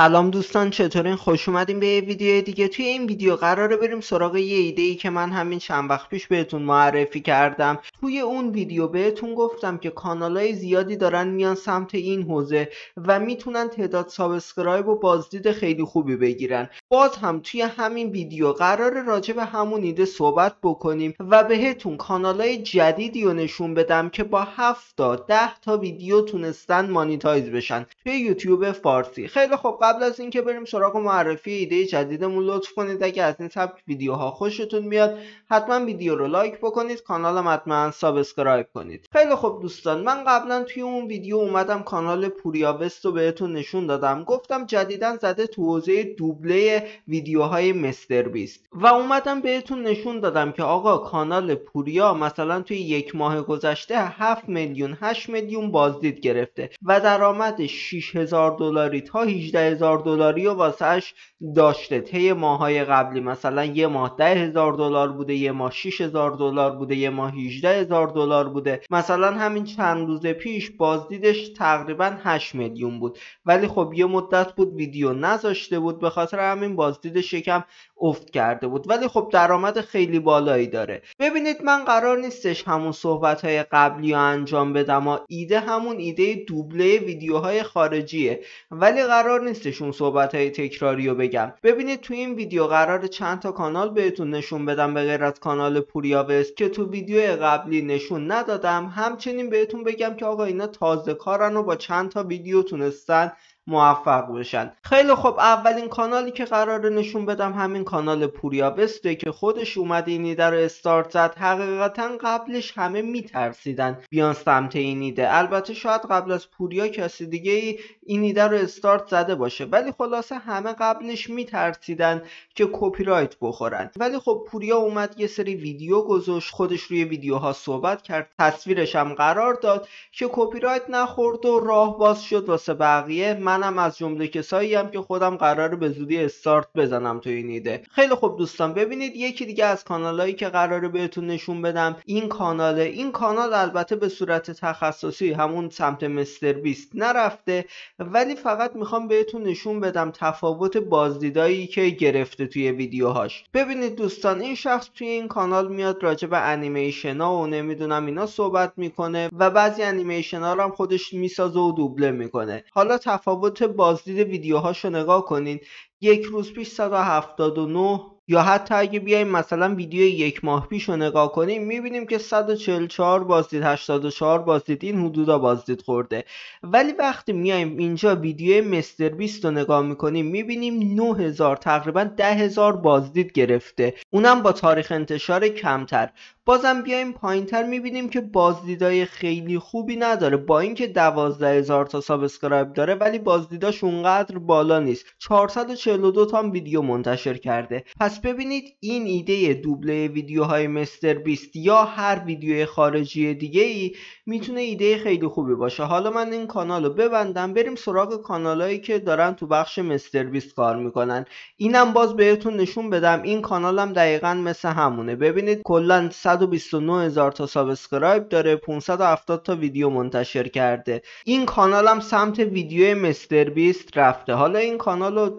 سلام دوستان چطورین خوش اومدیم به یه ویدیو دیگه توی این ویدیو قراره بریم سراغ یه ایده ای که من همین چند وقت پیش بهتون معرفی کردم توی اون ویدیو بهتون گفتم که کانالای زیادی دارن میان سمت این حوزه و میتونن تعداد سابسکرایب و بازدید خیلی خوبی بگیرن باز هم توی همین ویدیو قرار راجع به همون ایده صحبت بکنیم و بهتون کانالای جدیدی رو نشون بدم که با 7 تا 10 تا ویدیو تونستن مانیتایز بشن توی یوتیوب فارسی خیلی خوب قبل از اینکه بریم سراغ معرفی ایده جدیدمون لطف کنید اگه از این سبک ویدیوها خوشتون میاد حتما ویدیو رو لایک بکنید کانالم حتما سابسکرایب کنید خیلی خوب دوستان من قبلا توی اون ویدیو اومدم کانال پوریاوست رو بهتون نشون دادم گفتم جدیدا زده تو حوزه دوبله ویدیوهای مستر بیست و اومدم بهتون نشون دادم که آقا کانال پوریا مثلا توی یک ماه گذشته 7 میلیون 8 میلیون بازدید گرفته و درآمد 6000 دلاری تا 18 هزار دلاری و واسهش داشته طی ماهای قبلی مثلا یه ماه ده هزار دلار بوده یه ماه 6 هزار دلار بوده یه ماه 18 هزار دلار بوده مثلا همین چند روز پیش بازدیدش تقریبا 8 میلیون بود ولی خب یه مدت بود ویدیو نذاشته بود به خاطر همین بازدیدش یکم افت کرده بود ولی خب درآمد خیلی بالایی داره ببینید من قرار نیستش همون صحبت های قبلی رو انجام بدم و ایده همون ایده دوبله ویدیوهای خارجیه ولی قرار نیست شون صحبت های تکراری رو بگم ببینید تو این ویدیو قرار چند تا کانال بهتون نشون بدم به غیر از کانال پوریاوس که تو ویدیو قبلی نشون ندادم همچنین بهتون بگم که آقا اینا تازه کارن و با چند تا ویدیو تونستن موفق بشن خیلی خب اولین کانالی که قرار نشون بدم همین کانال پوریا بسته که خودش اومد این ایده رو استارت زد حقیقتا قبلش همه میترسیدن بیان سمت این ایده البته شاید قبل از پوریا کسی دیگه ای این ایده رو استارت زده باشه ولی خلاصه همه قبلش میترسیدن که کپی رایت بخورن ولی خب پوریا اومد یه سری ویدیو گذاشت خودش روی ویدیوها صحبت کرد تصویرش هم قرار داد که کپی رایت نخورد و راه باز شد واسه بقیه منم از جمله کسایی هم که خودم قراره به زودی استارت بزنم تو این ایده خیلی خوب دوستان ببینید یکی دیگه از کانالهایی که قراره بهتون نشون بدم این کاناله این کانال البته به صورت تخصصی همون سمت مستر بیست نرفته ولی فقط میخوام بهتون نشون بدم تفاوت بازدیدایی که گرفته توی ویدیوهاش ببینید دوستان این شخص توی این کانال میاد راجع به انیمیشن ها و نمیدونم اینا صحبت میکنه و بعضی انیمیشن ها هم خودش میسازه و دوبله میکنه حالا تفاوت تفاوت بازدید ویدیوهاش رو نگاه کنین یک روز پیش 179 یا حتی اگه بیایم مثلا ویدیو یک ماه پیش رو نگاه کنیم میبینیم که 144 بازدید 84 بازدید این حدودا بازدید خورده ولی وقتی میایم اینجا ویدیو مستر بیست رو نگاه میکنیم میبینیم 9000 تقریبا 10000 بازدید گرفته اونم با تاریخ انتشار کمتر بازم بیایم پایینتر میبینیم که بازدیدای خیلی خوبی نداره با اینکه 12000 تا سابسکرایب داره ولی بازدیداش اونقدر بالا نیست 440 42 تا ویدیو منتشر کرده پس ببینید این ایده دوبله ویدیوهای مستر بیست یا هر ویدیو خارجی دیگه ای میتونه ایده خیلی خوبی باشه حالا من این کانال رو ببندم بریم سراغ کانالایی که دارن تو بخش مستر بیست کار میکنن اینم باز بهتون نشون بدم این کانالم دقیقا مثل همونه ببینید کلا 129 هزار تا سابسکرایب داره 570 تا ویدیو منتشر کرده این کانالم سمت ویدیو مستر بیست رفته حالا این کانال رو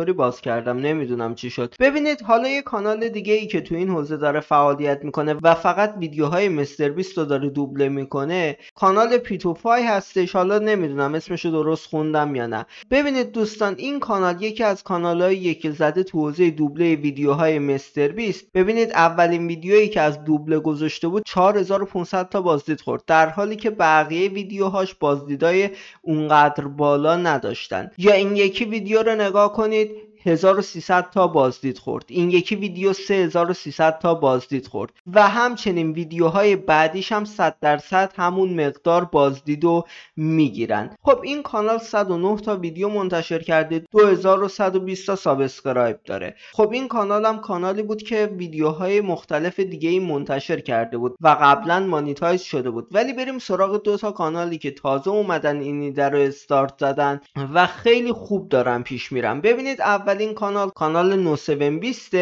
اینطوری باز کردم نمیدونم چی شد ببینید حالا یه کانال دیگه ای که تو این حوزه داره فعالیت میکنه و فقط ویدیوهای مستر بیست رو داره دوبله میکنه کانال پیتوفای هستش حالا نمیدونم اسمش رو درست خوندم یا نه ببینید دوستان این کانال یکی از کانالهای که زده تو حوزه دوبله ویدیوهای مستر بیست ببینید اولین ویدیویی که از دوبله گذاشته بود 4500 تا بازدید خورد در حالی که بقیه ویدیوهاش بازدیدای اونقدر بالا نداشتن یا این یکی ویدیو رو نگاه کنید 1300 تا بازدید خورد این یکی ویدیو 3300 تا بازدید خورد و همچنین ویدیوهای بعدیش هم 100 درصد همون مقدار بازدید رو میگیرن خب این کانال 109 تا ویدیو منتشر کرده 2120 تا سابسکرایب داره خب این کانال هم کانالی بود که ویدیوهای مختلف دیگه ای منتشر کرده بود و قبلا مانیتایز شده بود ولی بریم سراغ دو تا کانالی که تازه اومدن اینی در رو استارت زدن و خیلی خوب دارن پیش میرن ببینید اول اولین کانال کانال نو 20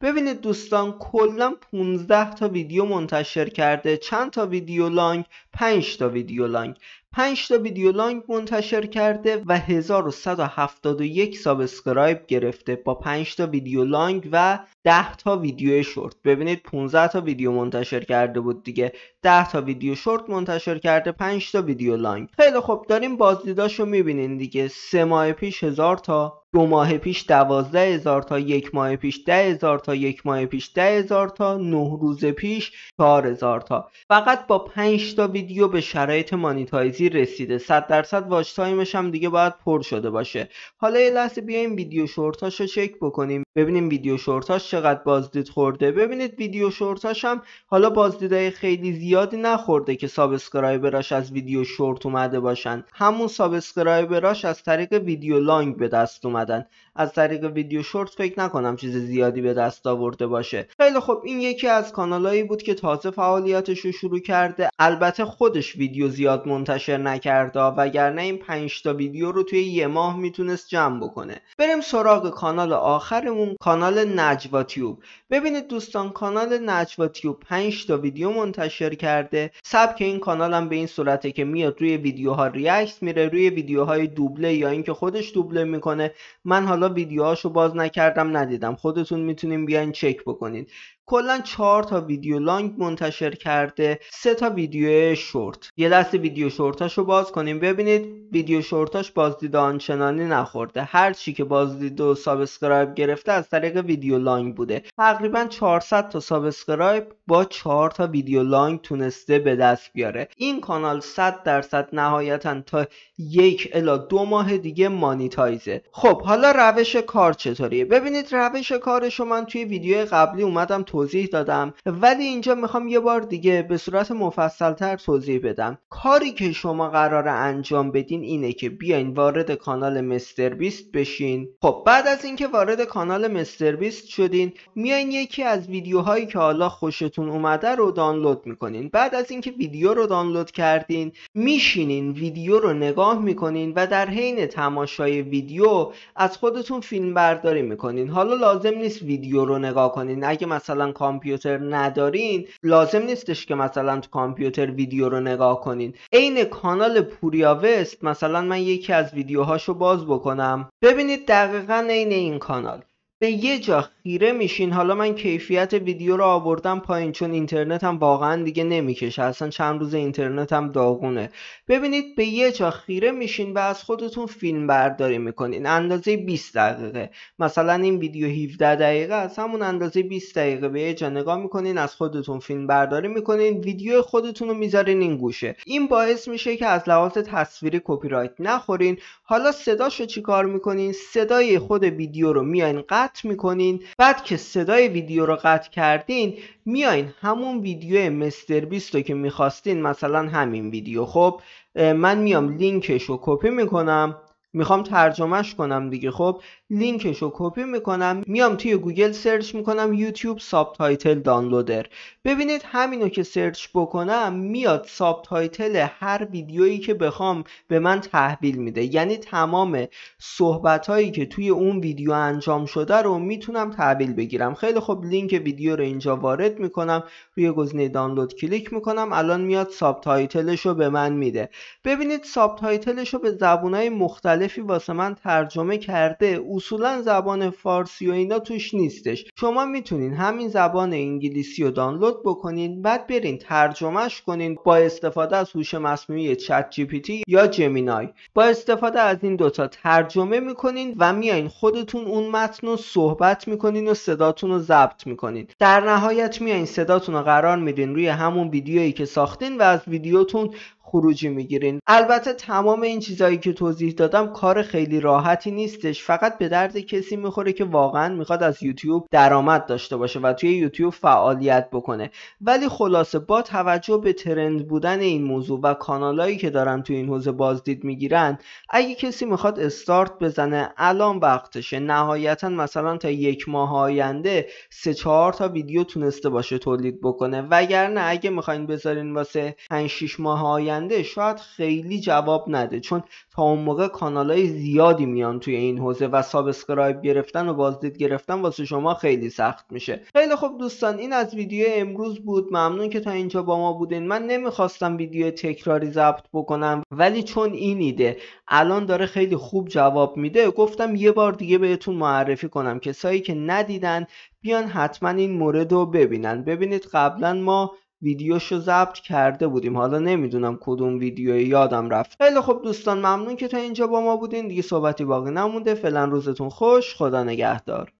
ببینید دوستان کلا 15 تا ویدیو منتشر کرده چند تا ویدیو لانگ 5 تا ویدیو لانگ 5 تا ویدیو لانگ منتشر کرده و 1171 سابسکرایب گرفته با 5 تا ویدیو لانگ و 10 تا ویدیو شورت ببینید 15 تا ویدیو منتشر کرده بود دیگه 10 تا ویدیو شورت منتشر کرده 5 تا ویدیو لانگ خیلی خب داریم بازدیداشو میبینین دیگه 3 ماه پیش 1000 تا دو ماه پیش 12000 تا یک ماه پیش ده هزار تا یک ماه پیش ده هزار تا 9 روز پیش 4000 تا فقط با 5 تا ویدیو به شرایط مانیتایزی رسیده 100 درصد واچ تایمش هم دیگه باید پر شده باشه حالا یه لحظه بیایم ویدیو شورتاش رو چک بکنیم ببینیم ویدیو شورتاش چقدر بازدید خورده ببینید ویدیو شورتاش هم حالا بازدیدهای خیلی زیادی نخورده که سابسکرایبراش از ویدیو شورت اومده باشن همون سابسکرایبراش از طریق ویدیو لانگ به دست اومدن از طریق ویدیو شورت فکر نکنم چیز زیادی به دست آورده باشه خیلی خب این یکی از کانالایی بود که تازه فعالیتش رو شروع کرده البته خودش ویدیو زیاد منتشر منتشر نکرده وگرنه این 5 تا ویدیو رو توی یه ماه میتونست جمع بکنه بریم سراغ کانال آخرمون کانال نجوا تیوب ببینید دوستان کانال نجوا تیوب 5 تا ویدیو منتشر کرده سبک این کانال هم به این صورته که میاد روی ویدیوها ریاکت میره روی ویدیوهای دوبله یا اینکه خودش دوبله میکنه من حالا ویدیوهاشو باز نکردم ندیدم خودتون میتونین بیاین چک بکنید کلا چهار تا ویدیو لانگ منتشر کرده سه تا ویدیو شورت یه دست ویدیو شورتاش رو باز کنیم ببینید ویدیو شورتاش بازدید آنچنانی نخورده هر چی که بازدید و سابسکرایب گرفته از طریق ویدیو لانگ بوده تقریبا 400 تا سابسکرایب با 4 تا ویدیو لانگ تونسته به دست بیاره این کانال 100 درصد نهایتا تا یک الا دو ماه دیگه مانیتایزه خب حالا روش کار چطوریه ببینید روش کارشو من توی ویدیو قبلی اومدم توضیح دادم ولی اینجا میخوام یه بار دیگه به صورت مفصلتر توضیح بدم کاری که شما قرار انجام بدین اینه که بیاین وارد کانال مستر بیست بشین خب بعد از اینکه وارد کانال مستر بیست شدین میاین یکی از ویدیوهایی که حالا خوشتون اومده رو دانلود میکنین بعد از اینکه ویدیو رو دانلود کردین میشینین ویدیو رو نگاه میکنین و در حین تماشای ویدیو از خودتون فیلم برداری میکنین حالا لازم نیست ویدیو رو نگاه کنین اگه مثلا کامپیوتر ندارین لازم نیستش که مثلا تو کامپیوتر ویدیو رو نگاه کنین عین کانال پوریا وست مثلا من یکی از ویدیوهاشو باز بکنم ببینید دقیقا عین این کانال به یه جا خیره میشین حالا من کیفیت ویدیو رو آوردم پایین چون هم واقعا دیگه نمیکشه اصلا چند روز اینترنتم داغونه ببینید به یه جا خیره میشین و از خودتون فیلم برداری میکنین اندازه 20 دقیقه مثلا این ویدیو 17 دقیقه از همون اندازه 20 دقیقه به یه جا نگاه میکنین از خودتون فیلم برداری میکنین ویدیو خودتون رو میذارین این گوشه این باعث میشه که از لحاظ تصویری کپی نخورین حالا صداشو چیکار میکنین صدای خود ویدیو رو میاین قطع میکنین بعد که صدای ویدیو رو قطع کردین میاین همون ویدیو مستر بیست رو که میخواستین مثلا همین ویدیو خب من میام لینکش رو کپی میکنم میخوام ترجمهش کنم دیگه خب لینکش رو کپی میکنم میام توی گوگل سرچ میکنم یوتیوب ساب تایتل دانلودر ببینید همینو که سرچ بکنم میاد ساب تایتل هر ویدیویی که بخوام به من تحویل میده یعنی تمام صحبت هایی که توی اون ویدیو انجام شده رو میتونم تحویل بگیرم خیلی خب لینک ویدیو رو اینجا وارد میکنم روی گزینه دانلود کلیک میکنم الان میاد ساب تایتلش رو به من میده ببینید ساب تایتلش رو به زبونهای مختلف مختلفی واسه من ترجمه کرده اصولا زبان فارسی و اینا توش نیستش شما میتونین همین زبان انگلیسی رو دانلود بکنین بعد برین ترجمهش کنین با استفاده از هوش مصنوعی چت جی پی تی یا جمینای با استفاده از این دوتا ترجمه میکنین و میایین خودتون اون متن رو صحبت میکنین و صداتون رو ضبط میکنین در نهایت میایین صداتون رو قرار میدین روی همون ویدیویی که ساختین و از ویدیوتون خروجی میگیرین البته تمام این چیزهایی که توضیح دادم کار خیلی راحتی نیستش فقط به درد کسی میخوره که واقعا میخواد از یوتیوب درآمد داشته باشه و توی یوتیوب فعالیت بکنه ولی خلاصه با توجه به ترند بودن این موضوع و کانالایی که دارن توی این حوزه بازدید میگیرن اگه کسی میخواد استارت بزنه الان وقتشه نهایتا مثلا تا یک ماه آینده سه چهار تا ویدیو تونسته باشه تولید بکنه وگرنه اگه میخواین بذارین واسه 5 6 ماه آینده شاید خیلی جواب نده چون تا اون موقع کانال های زیادی میان توی این حوزه و سابسکرایب گرفتن و بازدید گرفتن واسه شما خیلی سخت میشه خیلی خوب دوستان این از ویدیو امروز بود ممنون که تا اینجا با ما بودین من نمیخواستم ویدیو تکراری ضبط بکنم ولی چون این ایده الان داره خیلی خوب جواب میده گفتم یه بار دیگه بهتون معرفی کنم کسایی که ندیدن بیان حتما این مورد رو ببینن ببینید قبلا ما ویدیوشو ضبط کرده بودیم حالا نمیدونم کدوم ویدیو یادم رفت خیلی خب دوستان ممنون که تا اینجا با ما بودین دیگه صحبتی باقی نمونده فعلا روزتون خوش خدا نگهدار